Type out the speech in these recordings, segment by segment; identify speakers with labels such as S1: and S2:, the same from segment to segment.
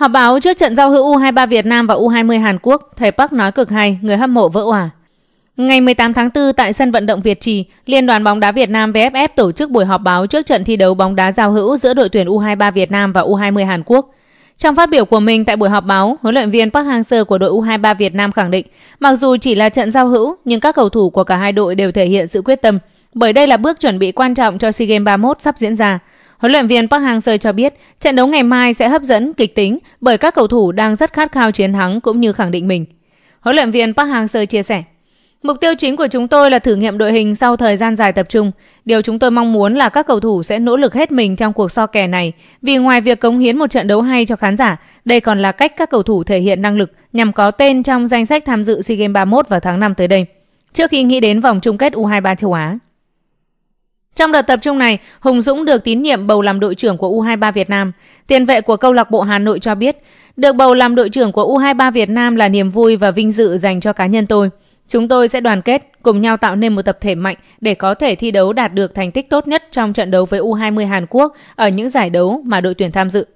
S1: Họp báo trước trận giao hữu U23 Việt Nam và U20 Hàn Quốc, thầy Park nói cực hay, người hâm mộ vỡ òa. Ngày 18 tháng 4 tại sân vận động Việt Trì, Liên đoàn bóng đá Việt Nam VFF tổ chức buổi họp báo trước trận thi đấu bóng đá giao hữu giữa đội tuyển U23 Việt Nam và U20 Hàn Quốc. Trong phát biểu của mình tại buổi họp báo, huấn luyện viên Park Hang-seo của đội U23 Việt Nam khẳng định, mặc dù chỉ là trận giao hữu nhưng các cầu thủ của cả hai đội đều thể hiện sự quyết tâm, bởi đây là bước chuẩn bị quan trọng cho SEA Games 31 sắp diễn ra. Huấn luyện viên Park Hang-seo cho biết, trận đấu ngày mai sẽ hấp dẫn, kịch tính bởi các cầu thủ đang rất khát khao chiến thắng cũng như khẳng định mình. Huấn luyện viên Park Hang-seo chia sẻ, Mục tiêu chính của chúng tôi là thử nghiệm đội hình sau thời gian dài tập trung. Điều chúng tôi mong muốn là các cầu thủ sẽ nỗ lực hết mình trong cuộc so kè này, vì ngoài việc cống hiến một trận đấu hay cho khán giả, đây còn là cách các cầu thủ thể hiện năng lực nhằm có tên trong danh sách tham dự SEA Games 31 vào tháng 5 tới đây. Trước khi nghĩ đến vòng chung kết U23 châu Á, trong đợt tập trung này, Hùng Dũng được tín nhiệm bầu làm đội trưởng của U23 Việt Nam. Tiền vệ của câu lạc bộ Hà Nội cho biết, được bầu làm đội trưởng của U23 Việt Nam là niềm vui và vinh dự dành cho cá nhân tôi. Chúng tôi sẽ đoàn kết, cùng nhau tạo nên một tập thể mạnh để có thể thi đấu đạt được thành tích tốt nhất trong trận đấu với U20 Hàn Quốc ở những giải đấu mà đội tuyển tham dự.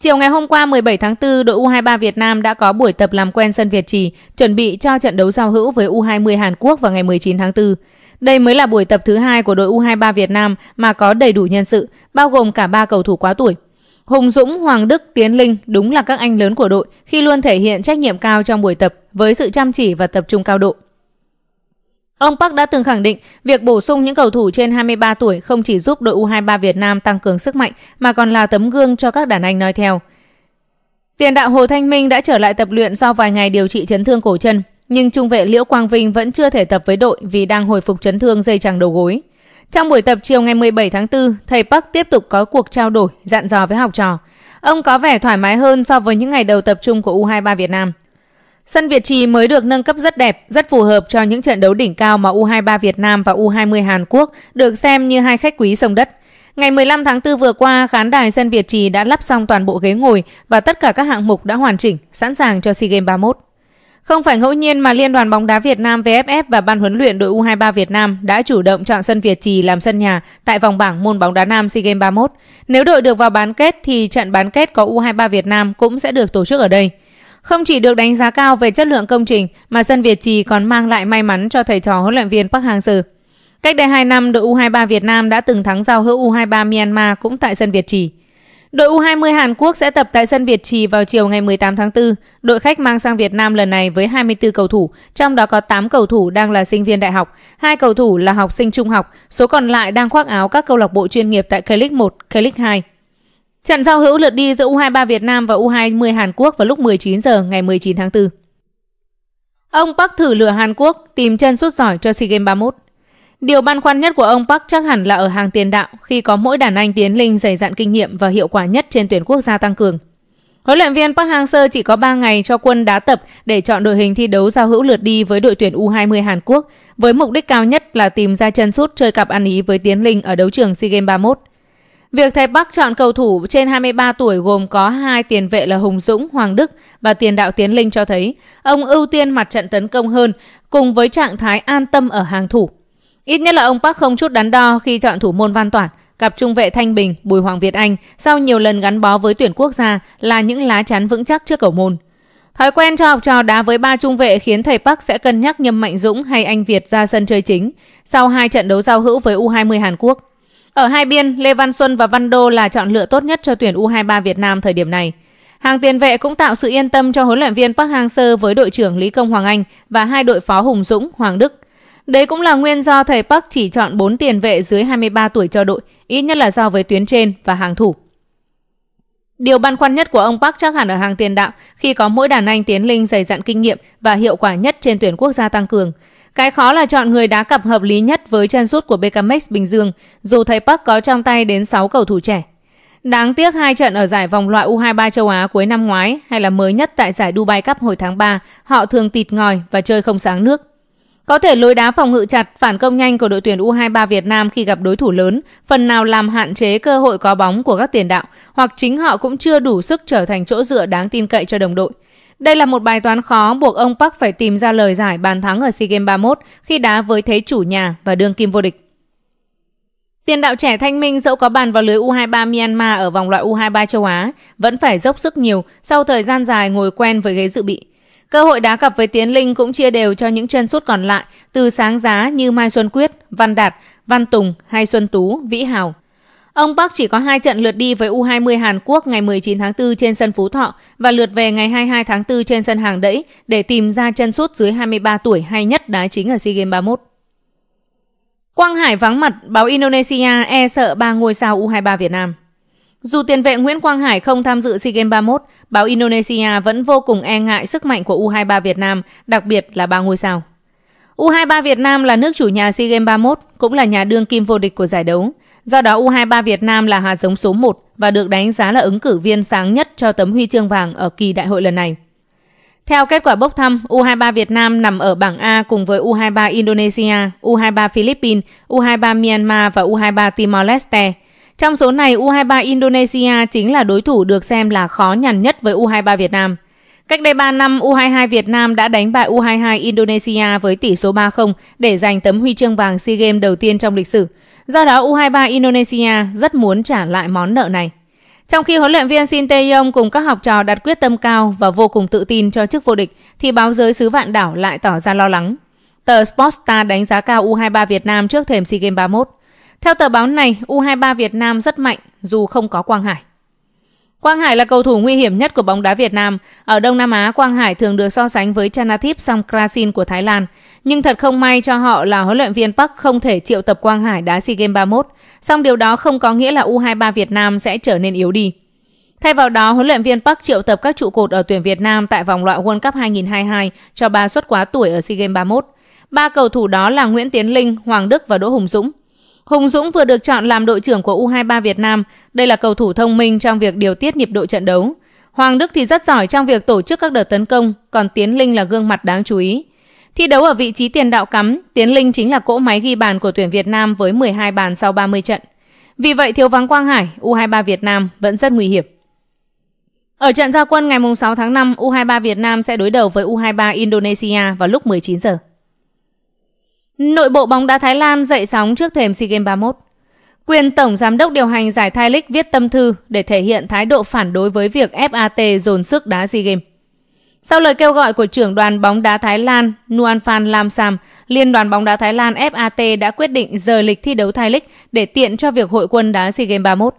S1: Chiều ngày hôm qua 17 tháng 4, đội U23 Việt Nam đã có buổi tập làm quen sân Việt Trì, chuẩn bị cho trận đấu giao hữu với U20 Hàn Quốc vào ngày 19 tháng 4. Đây mới là buổi tập thứ hai của đội U23 Việt Nam mà có đầy đủ nhân sự, bao gồm cả ba cầu thủ quá tuổi. Hùng Dũng, Hoàng Đức, Tiến Linh đúng là các anh lớn của đội khi luôn thể hiện trách nhiệm cao trong buổi tập với sự chăm chỉ và tập trung cao độ. Ông Park đã từng khẳng định việc bổ sung những cầu thủ trên 23 tuổi không chỉ giúp đội U23 Việt Nam tăng cường sức mạnh mà còn là tấm gương cho các đàn anh nói theo. Tiền đạo Hồ Thanh Minh đã trở lại tập luyện sau vài ngày điều trị chấn thương cổ chân. Nhưng trung vệ Liễu Quang Vinh vẫn chưa thể tập với đội vì đang hồi phục chấn thương dây chằng đầu gối. Trong buổi tập chiều ngày 17 tháng 4, thầy Park tiếp tục có cuộc trao đổi, dặn dò với học trò. Ông có vẻ thoải mái hơn so với những ngày đầu tập trung của U23 Việt Nam. Sân Việt Trì mới được nâng cấp rất đẹp, rất phù hợp cho những trận đấu đỉnh cao mà U23 Việt Nam và U20 Hàn Quốc được xem như hai khách quý sông đất. Ngày 15 tháng 4 vừa qua, khán đài sân Việt Trì đã lắp xong toàn bộ ghế ngồi và tất cả các hạng mục đã hoàn chỉnh, sẵn sàng cho SEA Games 31. Không phải ngẫu nhiên mà Liên đoàn bóng đá Việt Nam VFF và ban huấn luyện đội U23 Việt Nam đã chủ động chọn sân Việt Trì làm sân nhà tại vòng bảng môn bóng đá nam SEA Games 31. Nếu đội được vào bán kết thì trận bán kết có U23 Việt Nam cũng sẽ được tổ chức ở đây. Không chỉ được đánh giá cao về chất lượng công trình mà sân Việt Trì còn mang lại may mắn cho thầy trò huấn luyện viên Park Hang-seo. Cách đây 2 năm, đội U23 Việt Nam đã từng thắng giao hữu U23 Myanmar cũng tại sân Việt Trì. Đội U20 Hàn Quốc sẽ tập tại sân Việt Trì vào chiều ngày 18 tháng 4. Đội khách mang sang Việt Nam lần này với 24 cầu thủ, trong đó có 8 cầu thủ đang là sinh viên đại học, 2 cầu thủ là học sinh trung học, số còn lại đang khoác áo các câu lạc bộ chuyên nghiệp tại K-League 1, K-League 2. Trận giao hữu lượt đi giữa U23 Việt Nam và U20 Hàn Quốc vào lúc 19 giờ ngày 19 tháng 4. Ông Park thử lửa Hàn Quốc tìm chân sút giỏi cho SEA Games 31. Điều băn khoăn nhất của ông Park chắc hẳn là ở hàng tiền đạo khi có mỗi đàn anh tiến linh dày dặn kinh nghiệm và hiệu quả nhất trên tuyển quốc gia tăng cường. Huấn luyện viên Park Hang-seo chỉ có 3 ngày cho quân đá tập để chọn đội hình thi đấu giao hữu lượt đi với đội tuyển U20 Hàn Quốc với mục đích cao nhất là tìm ra chân sút chơi cặp ăn ý với Tiến Linh ở đấu trường SEA Games 31. Việc thầy Park chọn cầu thủ trên 23 tuổi gồm có hai tiền vệ là Hùng Dũng, Hoàng Đức và tiền đạo Tiến Linh cho thấy ông ưu tiên mặt trận tấn công hơn cùng với trạng thái an tâm ở hàng thủ. Ít nhất là ông Park không chút đắn đo khi chọn thủ môn Văn Toản, cặp trung vệ Thanh Bình, Bùi Hoàng Việt Anh sau nhiều lần gắn bó với tuyển quốc gia là những lá chắn vững chắc trước cầu môn. Thói quen cho học trò đá với ba trung vệ khiến thầy Park sẽ cân nhắc Nhâm Mạnh Dũng hay anh Việt ra sân chơi chính sau hai trận đấu giao hữu với U20 Hàn Quốc. Ở hai biên, Lê Văn Xuân và Văn Đô là chọn lựa tốt nhất cho tuyển U23 Việt Nam thời điểm này. Hàng tiền vệ cũng tạo sự yên tâm cho huấn luyện viên Park Hang-seo với đội trưởng Lý Công Hoàng Anh và hai đội phó Hùng Dũng, Hoàng Đức. Đấy cũng là nguyên do thầy Park chỉ chọn 4 tiền vệ dưới 23 tuổi cho đội, ít nhất là so với tuyến trên và hàng thủ. Điều băn khoăn nhất của ông Park chắc hẳn ở hàng tiền đạo khi có mỗi đàn anh tiến linh dày dặn kinh nghiệm và hiệu quả nhất trên tuyển quốc gia tăng cường. Cái khó là chọn người đá cặp hợp lý nhất với chân sút của BKMX Bình Dương, dù thầy Park có trong tay đến 6 cầu thủ trẻ. Đáng tiếc hai trận ở giải vòng loại U23 châu Á cuối năm ngoái hay là mới nhất tại giải Dubai Cup hồi tháng 3, họ thường tịt ngòi và chơi không sáng nước. Có thể lối đá phòng ngự chặt, phản công nhanh của đội tuyển U23 Việt Nam khi gặp đối thủ lớn, phần nào làm hạn chế cơ hội có bóng của các tiền đạo, hoặc chính họ cũng chưa đủ sức trở thành chỗ dựa đáng tin cậy cho đồng đội. Đây là một bài toán khó buộc ông Park phải tìm ra lời giải bàn thắng ở SEA Games 31 khi đá với thế chủ nhà và đương kim vô địch. Tiền đạo trẻ Thanh Minh dẫu có bàn vào lưới U23 Myanmar ở vòng loại U23 châu Á, vẫn phải dốc sức nhiều sau thời gian dài ngồi quen với ghế dự bị. Cơ hội đá cặp với Tiến Linh cũng chia đều cho những chân sút còn lại từ sáng giá như Mai Xuân Quyết, Văn Đạt, Văn Tùng hay Xuân Tú, Vĩ Hào. Ông Park chỉ có hai trận lượt đi với U20 Hàn Quốc ngày 19 tháng 4 trên sân Phú Thọ và lượt về ngày 22 tháng 4 trên sân Hàng Đẫy để tìm ra chân sút dưới 23 tuổi hay nhất đá chính ở SEA Games 31. Quang Hải vắng mặt, báo Indonesia e sợ ba ngôi sao U23 Việt Nam. Dù tiền vệ Nguyễn Quang Hải không tham dự SEA Games 31, báo Indonesia vẫn vô cùng e ngại sức mạnh của U23 Việt Nam, đặc biệt là ba ngôi sao. U23 Việt Nam là nước chủ nhà SEA Games 31, cũng là nhà đương kim vô địch của giải đấu. Do đó U23 Việt Nam là hạt giống số 1 và được đánh giá là ứng cử viên sáng nhất cho tấm huy chương vàng ở kỳ đại hội lần này. Theo kết quả bốc thăm, U23 Việt Nam nằm ở bảng A cùng với U23 Indonesia, U23 Philippines, U23 Myanmar và U23 Timor Leste. Trong số này, U23 Indonesia chính là đối thủ được xem là khó nhằn nhất với U23 Việt Nam. Cách đây 3 năm, U22 Việt Nam đã đánh bại U22 Indonesia với tỷ số 3-0 để giành tấm huy chương vàng SEA Games đầu tiên trong lịch sử. Do đó, U23 Indonesia rất muốn trả lại món nợ này. Trong khi huấn luyện viên Shin Tae-yong cùng các học trò đặt quyết tâm cao và vô cùng tự tin cho chức vô địch, thì báo giới xứ vạn đảo lại tỏ ra lo lắng. Tờ Sportstar đánh giá cao U23 Việt Nam trước thềm SEA Games 31. Theo tờ báo này, U23 Việt Nam rất mạnh dù không có Quang Hải. Quang Hải là cầu thủ nguy hiểm nhất của bóng đá Việt Nam. Ở Đông Nam Á, Quang Hải thường được so sánh với Chanathip Songkrasin của Thái Lan. Nhưng thật không may cho họ là huấn luyện viên Park không thể triệu tập Quang Hải đá SEA Games 31. Song điều đó không có nghĩa là U23 Việt Nam sẽ trở nên yếu đi. Thay vào đó, huấn luyện viên Park triệu tập các trụ cột ở tuyển Việt Nam tại vòng loại World Cup 2022 cho ba suất quá tuổi ở SEA Games 31. Ba cầu thủ đó là Nguyễn Tiến Linh, Hoàng Đức và Đỗ Hùng Dũng – Hùng Dũng vừa được chọn làm đội trưởng của U23 Việt Nam. Đây là cầu thủ thông minh trong việc điều tiết nhịp độ trận đấu. Hoàng Đức thì rất giỏi trong việc tổ chức các đợt tấn công, còn Tiến Linh là gương mặt đáng chú ý. Thi đấu ở vị trí tiền đạo cắm, Tiến Linh chính là cỗ máy ghi bàn của tuyển Việt Nam với 12 bàn sau 30 trận. Vì vậy thiếu vắng Quang Hải, U23 Việt Nam vẫn rất nguy hiểm. Ở trận gia quân ngày 6 tháng 5, U23 Việt Nam sẽ đối đầu với U23 Indonesia vào lúc 19 giờ. Nội bộ bóng đá Thái Lan dậy sóng trước thềm SEA Games 31. Quyền Tổng Giám đốc điều hành giải Thai League viết tâm thư để thể hiện thái độ phản đối với việc FAT dồn sức đá SEA Games. Sau lời kêu gọi của trưởng đoàn bóng đá Thái Lan Nuanfan Lamsam, Liên đoàn bóng đá Thái Lan FAT đã quyết định rời lịch thi đấu Thai League để tiện cho việc hội quân đá SEA Games 31.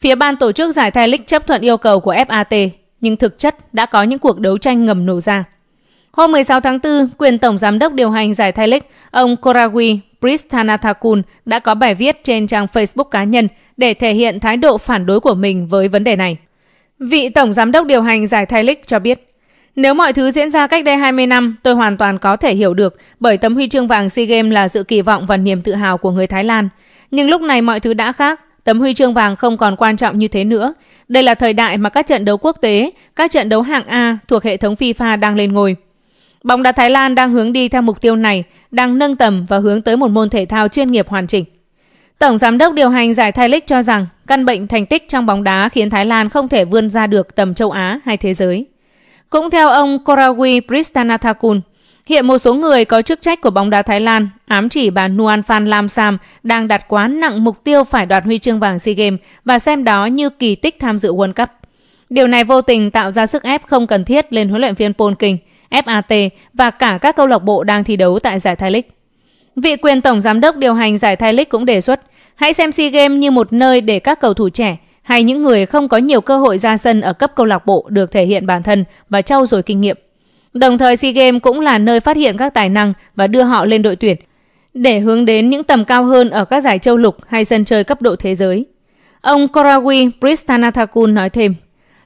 S1: Phía ban tổ chức giải Thai League chấp thuận yêu cầu của FAT, nhưng thực chất đã có những cuộc đấu tranh ngầm nổ ra. Hôm 16 tháng 4, quyền tổng giám đốc điều hành giải Thai League, ông Korawi Pristhanatthakul đã có bài viết trên trang Facebook cá nhân để thể hiện thái độ phản đối của mình với vấn đề này. Vị tổng giám đốc điều hành giải Thai League cho biết, nếu mọi thứ diễn ra cách đây 20 năm, tôi hoàn toàn có thể hiểu được bởi tấm huy chương vàng SEA Games là sự kỳ vọng và niềm tự hào của người Thái Lan. Nhưng lúc này mọi thứ đã khác, tấm huy chương vàng không còn quan trọng như thế nữa. Đây là thời đại mà các trận đấu quốc tế, các trận đấu hạng A thuộc hệ thống FIFA đang lên ngôi. Bóng đá Thái Lan đang hướng đi theo mục tiêu này, đang nâng tầm và hướng tới một môn thể thao chuyên nghiệp hoàn chỉnh. Tổng giám đốc điều hành giải Thái lịch cho rằng căn bệnh thành tích trong bóng đá khiến Thái Lan không thể vươn ra được tầm châu Á hay thế giới. Cũng theo ông Korawi Pristanathakul, hiện một số người có chức trách của bóng đá Thái Lan ám chỉ bà Nuan Phan Lam Sam đang đặt quá nặng mục tiêu phải đoạt huy chương vàng SEA Games và xem đó như kỳ tích tham dự World Cup. Điều này vô tình tạo ra sức ép không cần thiết lên huấn luyện viên Polking – FAT và cả các câu lạc bộ đang thi đấu tại giải Thái League. Vị quyền tổng giám đốc điều hành giải Thái League cũng đề xuất hãy xem SEA Games như một nơi để các cầu thủ trẻ hay những người không có nhiều cơ hội ra sân ở cấp câu lạc bộ được thể hiện bản thân và trau dồi kinh nghiệm. Đồng thời SEA Games cũng là nơi phát hiện các tài năng và đưa họ lên đội tuyển để hướng đến những tầm cao hơn ở các giải châu lục hay sân chơi cấp độ thế giới. Ông Korawi Pristanathakur nói thêm,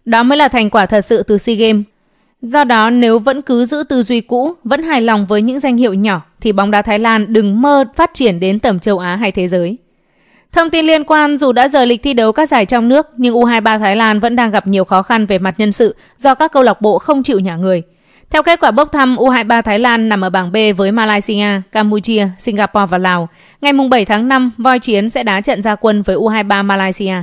S1: đó mới là thành quả thật sự từ SEA Games Do đó nếu vẫn cứ giữ tư duy cũ, vẫn hài lòng với những danh hiệu nhỏ thì bóng đá Thái Lan đừng mơ phát triển đến tầm châu Á hay thế giới. Thông tin liên quan dù đã rời lịch thi đấu các giải trong nước nhưng U23 Thái Lan vẫn đang gặp nhiều khó khăn về mặt nhân sự do các câu lạc bộ không chịu nhả người. Theo kết quả bốc thăm, U23 Thái Lan nằm ở bảng B với Malaysia, Campuchia, Singapore và Lào. Ngày 7 tháng 5, voi chiến sẽ đá trận ra quân với U23 Malaysia.